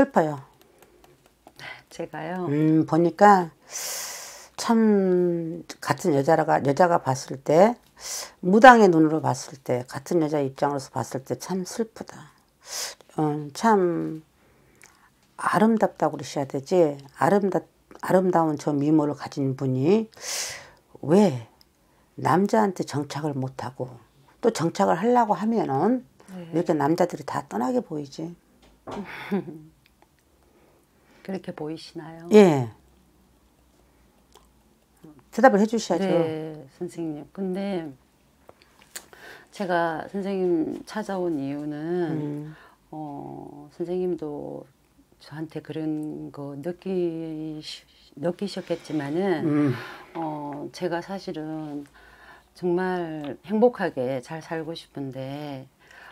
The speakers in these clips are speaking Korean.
슬퍼요. 제가요. 음 보니까 참 같은 여자가 여자가 봤을 때 무당의 눈으로 봤을 때 같은 여자 입장으로서 봤을 때 참 슬프다. 어, 참 아름답다고 그러셔야 되지 아름답 아름다운 저 미모를 가진 분이 왜 남자한테 정착을 못하고 또 정착을 하려고 하면은 네. 이렇게 남자들이 다 떠나게 보이지. 그렇게 보이시나요? 예. 대답을 해주셔야죠. 네, 선생님. 근데 제가 선생님 찾아온 이유는 음. 어, 선생님도 저한테 그런 거 느끼 느끼셨겠지만은 음. 어, 제가 사실은 정말 행복하게 잘 살고 싶은데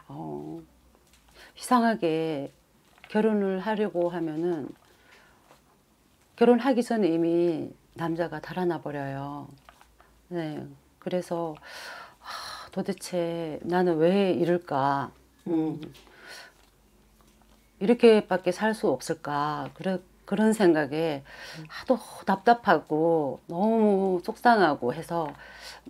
어, 이상하게 결혼을 하려고 하면은 결혼하기 전에 이미 남자가 달아나 버려요. 네. 그래서 하, 아, 도대체 나는 왜 이럴까? 음. 이렇게밖에 살 수 없을까? 그래, 그런 생각에 하도 답답하고 너무 속상하고 해서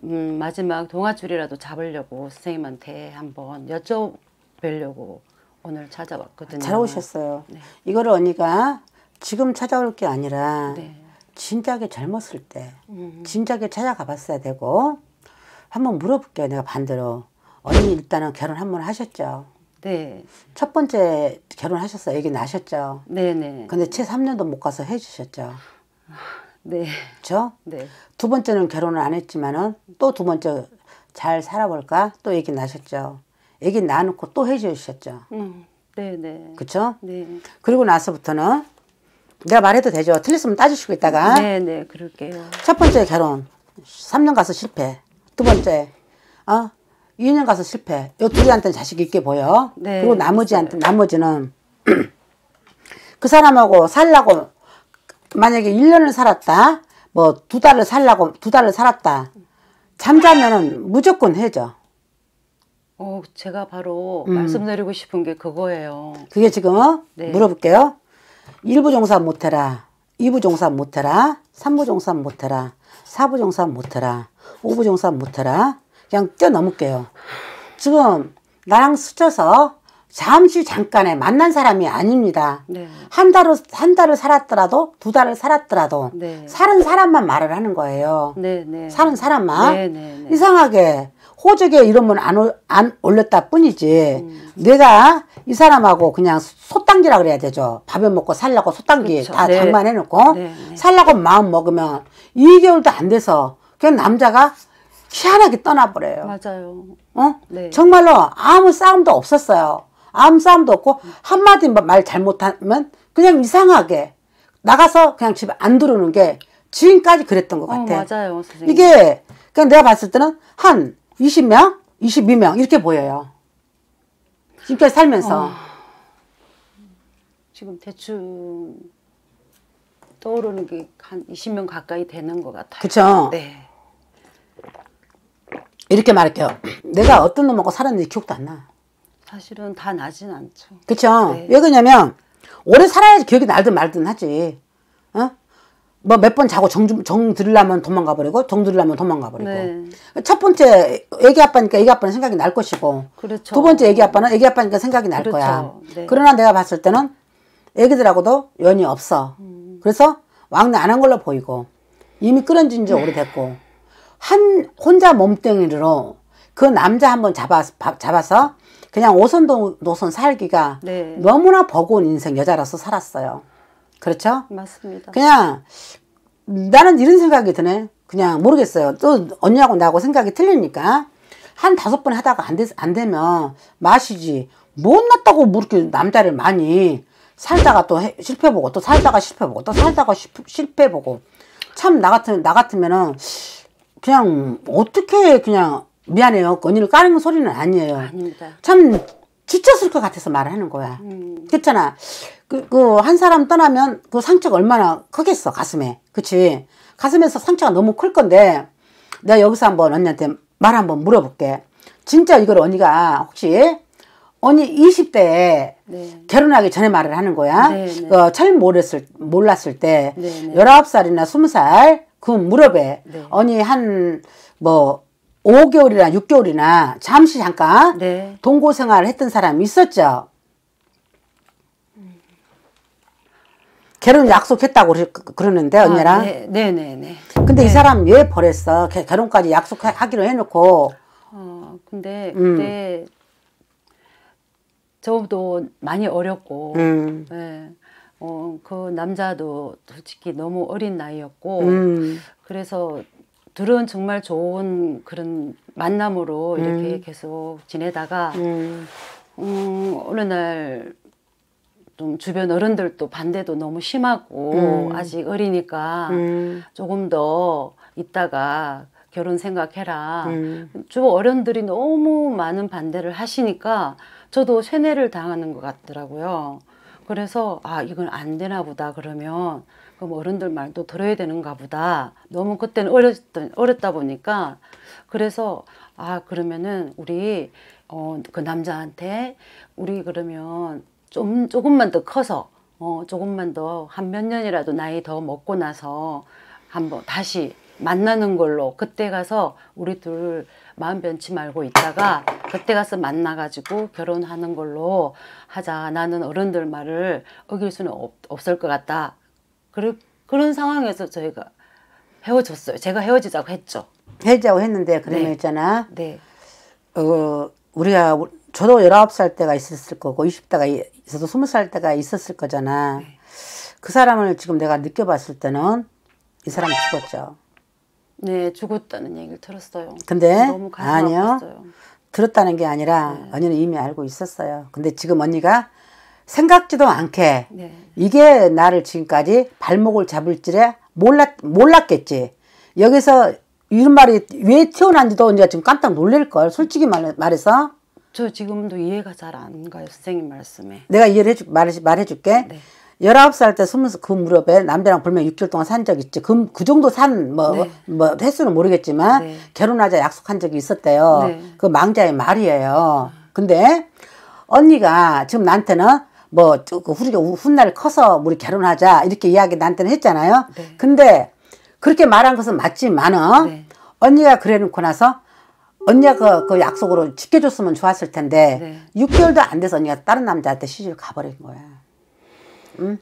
음, 마지막 동아줄이라도 잡으려고 선생님한테 한번 여쭤보려고 오늘 찾아왔거든요. 아, 잘 오셨어요. 네. 이거를 언니가 지금 찾아올 게 아니라 네. 진작에 젊었을 때 음. 진작에 찾아가 봤어야 되고 한번 물어볼게요 내가 반대로 언니 일단은 결혼 한 번 하셨죠 네. 첫 번째 결혼하셨어요 애기 나셨죠 네네 네. 근데 채 3년도 못 가서 해주셨죠 네. 그쵸 네. 두 번째는 결혼을 안 했지만은 또 두 번째 잘 살아볼까 또얘기 나셨죠 얘기나놓고또 해주셨죠 음. 네네 네. 그쵸? 네. 그리고 나서부터는 내가 말해도 되죠. 틀렸으면 따지시고 있다가. 네네, 네, 그럴게요. 첫 번째 결혼. 3년 가서 실패. 두 번째, 어? 2년 가서 실패. 요 둘이한테는 자식이 있게 보여. 네. 그리고 나머지한테, 나머지는 그 사람하고 살라고, 만약에 1년을 살았다. 뭐 두 달을 살라고, 두 달을 살았다. 잠자면은 무조건 해줘 어, 제가 바로 음. 말씀드리고 싶은 게 그거예요. 그게 지금 어? 네. 물어볼게요. 1부 종사 못해라. 2부 종사 못해라. 3부 종사 못해라. 4부 종사 못해라. 5부 종사 못해라. 그냥 뛰어넘을게요. 지금 나랑 스쳐서 잠시 잠깐에 만난 사람이 아닙니다. 네. 한 달을 한 달을 살았더라도 두 달을 살았더라도 네. 사는 사람만 말을 하는 거예요. 네, 네. 사는 사람만 네, 네, 이상하게 호적에 이름은 안, 안 올렸다 뿐이지 음. 내가 이 사람하고 그냥 소당기라 그래야 되죠 밥을 먹고 살라고 소당기 그다 그렇죠. 네. 장만해 놓고 네, 네. 살라고 마음 먹으면 2개월도 안 돼서 그냥 남자가 희한하게 떠나버려요 맞아요 어? 네. 정말로 아무 싸움도 없었어요 아무 싸움도 없고 한마디 말 잘못하면 그냥 이상하게 나가서 그냥 집에 안 들어오는 게 지금까지 그랬던 것 어, 같아. 어, 맞아요, 선생님. 이게 그냥 그러니까 내가 봤을 때는 한 20명, 22명 이렇게 보여요. 지금까지 살면서. 어. 지금 대충 떠오르는 게 한 20명 가까이 되는 것 같아요. 그쵸? 네. 이렇게 말할게요. 내가 어떤 놈하고 살았는지 기억도 안 나. 사실은 다 나진 않죠. 그쵸? 네. 왜 그러냐면 오래 살아야지 기억이 날든 말든 하지. 어? 뭐몇번 자고 정, 정 들으려면 도망가 버리고 정 들으려면 도망가 버리고 네. 첫 번째 애기 아빠니까 애기 아빠는 생각이 날 것이고 그렇죠. 두 번째 애기 아빠는 애기 아빠니까 생각이 날 그렇죠. 거야 네. 그러나 내가 봤을 때는 애기들하고도 연이 없어 음. 그래서 왕래 안 한 걸로 보이고 이미 끊어진 지 오래됐고 한 혼자 몸뚱이로 그 남자 한번 잡아, 잡아서 그냥 오선동 노선 살기가 네. 너무나 버거운 인생 여자라서 살았어요 그렇죠? 맞습니다. 그냥 나는 이런 생각이 드네. 그냥 모르겠어요. 또 언니하고 나하고 생각이 틀리니까 한 다섯 번 하다가 안, 되, 안 되면 마시지. 못났다고 뭐 이렇게 남자를 많이 살다가 또 해, 실패보고 또 살다가 실패보고 또 살다가 시, 실패보고 참 나같으면나 같으면은 그냥 어떻게 그냥 미안해요. 그 언니를 까는 소리는 아니에요. 아닙니다. 참 지쳤을 것 같아서 말하는 을 거야. 음. 그렇잖아. 그, 그, 한 사람 떠나면 그 상처가 얼마나 크겠어, 가슴에. 그치? 가슴에서 상처가 너무 클 건데, 내가 여기서 한번 언니한테 말 한번 물어볼게. 진짜 이걸 언니가 혹시, 언니 20대에 네. 결혼하기 전에 말을 하는 거야. 네, 네. 어, 처음 몰랐을, 몰랐을 때, 네, 네. 19살이나 20살, 그 무렵에, 네. 언니 한, 뭐, 5개월이나 6개월이나 잠시 잠깐 네. 동고 생활을 했던 사람이 있었죠. 결혼 약속했다고 그러는데 아, 언니랑 네, 네, 네, 네. 근데 네. 이 사람 왜 버렸어? 결혼까지 약속하기로 해놓고. 어, 근데 음. 그때 음. 저도 많이 어렸고, 음. 네. 어, 그 남자도 솔직히 너무 어린 나이였고, 음. 그래서 둘은 정말 좋은 그런 만남으로 이렇게 음. 계속 지내다가 음. 음, 어느 날좀 주변 어른들도 반대도 너무 심하고 음. 아직 어리니까 음. 조금 더 있다가 결혼 생각해라. 주로 어른들이 너무 많은 반대를 하시니까 저도 세뇌를 당하는 것 같더라고요. 그래서 아 이건 안 되나 보다 그러면 그럼 어른들 말도 들어야 되는가 보다. 너무 그때는 어렸 어렸다 보니까 그래서 아, 그러면은 우리 어, 그 남자한테 우리 그러면 좀 조금만 더 커서 어, 조금만 더 한 몇 년이라도 나이 더 먹고 나서 한번 다시 만나는 걸로 그때 가서 우리 둘 마음 변치 말고 있다가 그때 가서 만나가지고 결혼하는 걸로 하자. 나는 어른들 말을 어길 수는 없, 없을 것 같다. 그런 그런 상황에서 저희가 헤어졌어요. 제가 헤어지자고 했죠. 헤어지자고 했는데 그러면 네. 있잖아. 네. 어 우리가 저도 19살 때가 있었을 거고 20대가 있어도 20살 때가 있었을 거잖아. 네. 그 사람을 지금 내가 느껴봤을 때는 이 사람 죽었죠. 네, 죽었다는 얘기를 들었어요. 근데 너무 가슴 아니요. 아팠어요. 들었다는 게 아니라 네. 언니는 이미 알고 있었어요. 근데 지금 언니가 생각지도 않게 네. 이게 나를 지금까지 발목을 잡을 줄에 몰랐, 몰랐겠지. 여기서 이런 말이 왜튀어나온지도 이제 지금 깜짝 놀랄걸. 솔직히 말, 말해서. 저 지금도 이해가 잘 안 가요, 선생님 말씀에. 내가 이해를 해주, 말해, 말해줄게. 네. 19살 때 20, 그 무렵에 남자랑 불면 6개월 동안 산 적 있지. 그, 그 정도 산, 뭐, 네. 뭐, 횟수는 모르겠지만, 네. 결혼하자 약속한 적이 있었대요. 네. 그 망자의 말이에요. 근데, 언니가 지금 나한테는 뭐 우리가 그 훗날 커서 우리 결혼하자 이렇게 이야기 나한테는 했잖아요. 네. 근데 그렇게 말한 것은 맞지만은 네. 언니가 그래놓고 나서 언니가 그, 그 약속으로 지켜줬으면 좋았을 텐데 네. 6개월도 안 돼서 언니가 다른 남자한테 시집을 가버린 거야. 응?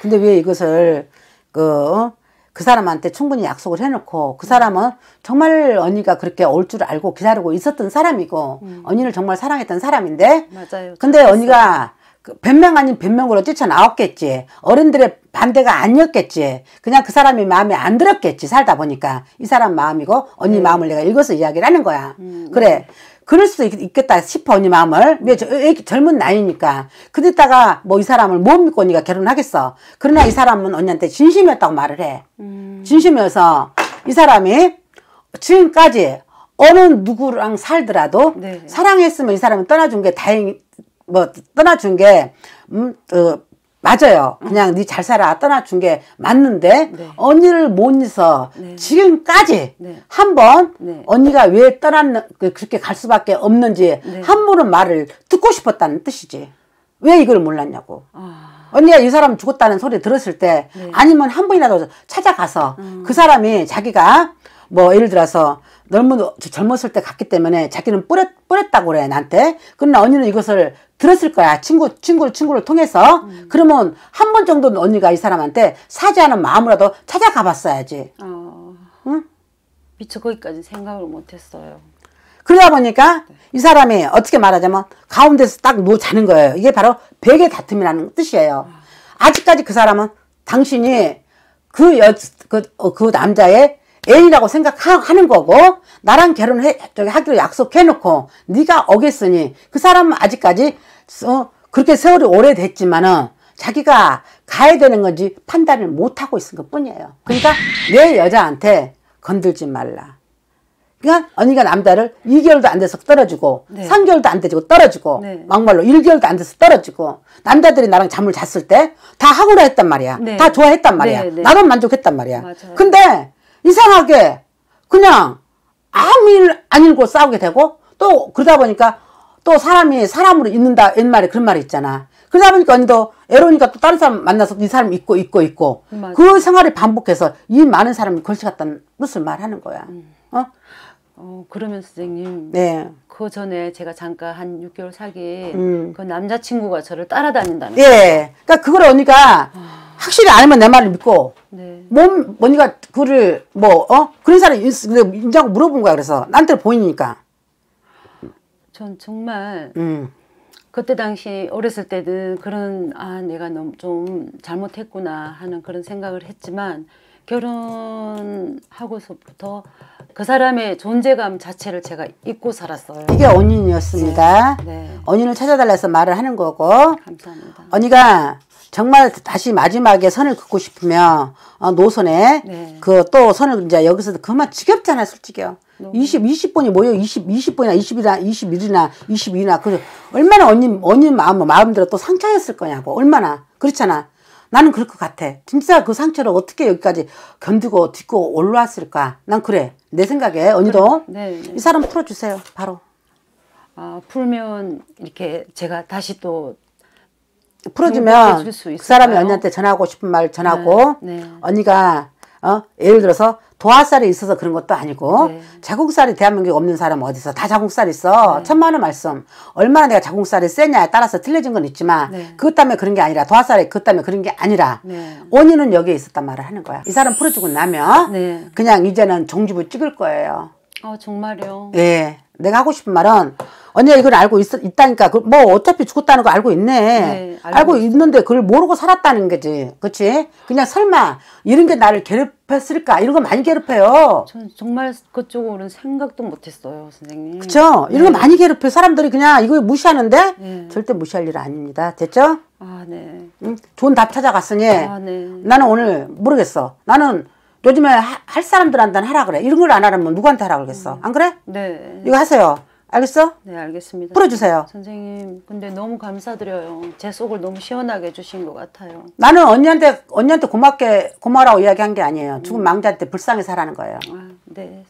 근데 왜 이것을 그그 어? 그 사람한테 충분히 약속을 해놓고 그 사람은 정말 언니가 그렇게 올 줄 알고 기다리고 있었던 사람이고 음. 언니를 정말 사랑했던 사람인데 맞아요. 근데 언니가 그 변명 아닌 변명으로 쫓아나왔겠지 어른들의 반대가 아니었겠지. 그냥 그 사람이 마음에 안 들었겠지. 살다 보니까. 이 사람 마음이고 언니 네. 마음을 내가 읽어서 이야기를 하는 거야. 음, 네. 그래. 그럴 수도 있, 겠다 싶어 언니 마음을. 왜 저, 젊은 나이니까. 그랬다가 뭐 이 사람을 못 믿고 언니가 결혼하겠어. 그러나 이 사람은 언니한테 진심이었다고 말을 해. 음. 진심이어서 이 사람이 지금까지 어느 누구랑 살더라도 네. 사랑했으면 이사람은 떠나준 게 다행 뭐 떠나준 게 음, 어, 맞아요. 그냥 네 잘 살아 떠나준 게 맞는데 네. 언니를 못 잊어 네. 지금까지 네. 한번 네. 언니가 왜 떠났는 그, 그렇게 갈 수밖에 없는지 한 네. 번은 말을 듣고 싶었다는 뜻이지. 왜 이걸 몰랐냐고. 아... 언니가 이 사람 죽었다는 소리 들었을 때 네. 아니면 한 번이라도 찾아가서 음... 그 사람이 자기가 뭐 예를 들어서 젊은 젊었을 때 갔기 때문에 자기는 뿌렸 뿌렸다고 그래 나한테. 그러나 언니는 이것을 들었을 거야 친구 친구를 친구를 통해서. 음. 그러면 한 번 정도는 언니가 이 사람한테 사죄하는 마음으로도 찾아가봤어야지. 어... 응? 미처 거기까지 생각을 못했어요. 그러다 보니까 네. 이 사람이 어떻게 말하자면 가운데서 딱놓 자는 거예요. 이게 바로 베개 다툼이라는 뜻이에요. 아. 아직까지 그 사람은 당신이 그, 여, 그, 어, 그 남자의 애인이라고 생각하는 거고 나랑 결혼해 저기 하기로 약속해놓고 네가 오겠으니그 사람은 아직까지 어, 그렇게 세월이 오래됐지만은 자기가 가야 되는 건지 판단을 못하고 있은 것 뿐이에요. 그러니까 내 여자한테 건들지 말라. 그러니까 언니가 남자를 2개월도 안 돼서 떨어지고 네. 3개월도 안 돼서 떨어지고 네. 막말로 1개월도 안 돼서 떨어지고 남자들이 나랑 잠을 잤을 때 다 하고라 했단 말이야. 네. 다 좋아했단 말이야. 네, 네. 나도 만족했단 말이야. 맞아요. 근데 이상하게 그냥 아무 일아 일고 싸우게 되고 또 그러다 보니까 또 사람이 사람으로 있는다 옛말에 그런 말이 있잖아. 그러다 보니까 언니도 애로우니까 또 다른 사람 만나서 이 사람 있고 있고 있고 맞아. 그생활이 반복해서 이 많은 사람이 걸쳐갔다는 무슨 말하는 거야. 음. 어? 어 그러면 선생님. 네. 그 전에 제가 잠깐 한 6개월 사귄 음. 그 남자친구가 저를 따라다닌다는. 예. 네. 그러니까 그걸 언니가. 아. 확실히 안 하면 내 말을 믿고 네. 몸뭐니가 그를 뭐어 그런 사람이 있냐고 물어본 거야 그래서 나한테 보이니까 전 정말 음. 그때 당시 어렸을 때는 그런 아 내가 너무 좀 잘못했구나 하는 그런 생각을 했지만 결혼하고서부터 그 사람의 존재감 자체를 제가 잊고 살았어요. 이게 언니였습니다. 네. 네. 언니를 찾아달라서 말을 하는 거고. 감사합니다. 언니가 정말 다시 마지막에 선을 긋고 싶으면 어, 노선에 네. 그또 선을 이제 여기서 그만 지겹잖아요, 솔직히요. 20, 20 번이 뭐예요? 20, 2 0번이나2 0이나2 1 이나 2 2이 나그 얼마나 언니 언니 마음 마음대로 또 상처였을 거냐고 얼마나 그렇잖아. 나는 그럴 것 같아. 진짜 그 상처를 어떻게 여기까지 견디고 딛고 올라왔을까? 난 그래. 내 생각에 언니도 네, 네. 이 사람 풀어주세요. 바로. 아 풀면 이렇게 제가 다시 또 풀어주면 뭐 그 사람이 언니한테 전하고 싶은 말 전하고 네. 네. 언니가 어 예를 들어서 도화살이 있어서 그런 것도 아니고 네. 자국살이 대한민국에 없는 사람 어디서 다 자국살 있어 네. 천만원 말씀 얼마나 내가 자국살이 세냐에 따라서 틀려진 건 있지만 네. 그것 때문에 그런 게 아니라 도화살이 그것 때문에 그런 게 아니라 원인은 네. 여기에 있었단 말을 하는 거야 이 사람 풀어주고 나면 그냥 이제는 종지부 찍을 거예요 아 어, 정말요? 예. 내가 하고 싶은 말은 언니가 이걸 알고 있, 있다니까 그, 뭐 어차피 죽었다는 거 알고 있네 네, 알고, 알고 있는데 그걸 모르고 살았다는 거지 그치 그냥 설마 이런 게 나를 괴롭혔을까 이런 거 많이 괴롭혀요 전 정말 그쪽으로는 생각도 못했어요 선생님 그쵸 이런 거 네. 많이 괴롭혀 사람들이 그냥 이걸 무시하는데 네. 절대 무시할 일 아닙니다 됐죠 아네 응? 좋은 답 찾아갔으니 아, 네. 나는 오늘 모르겠어 나는 요즘에 하, 할 사람들한테는 하라 그래. 이런 걸 안 하라면 누구한테 하라 그러겠어. 음. 안 그래? 네. 이거 하세요. 알겠어? 네, 알겠습니다. 풀어주세요. 선생님, 근데 너무 감사드려요. 제 속을 너무 시원하게 해주신 것 같아요. 나는 언니한테, 언니한테 고맙게, 고마라고 이야기한 게 아니에요. 죽은 망자한테 불쌍히 살라는 거예요. 아, 네.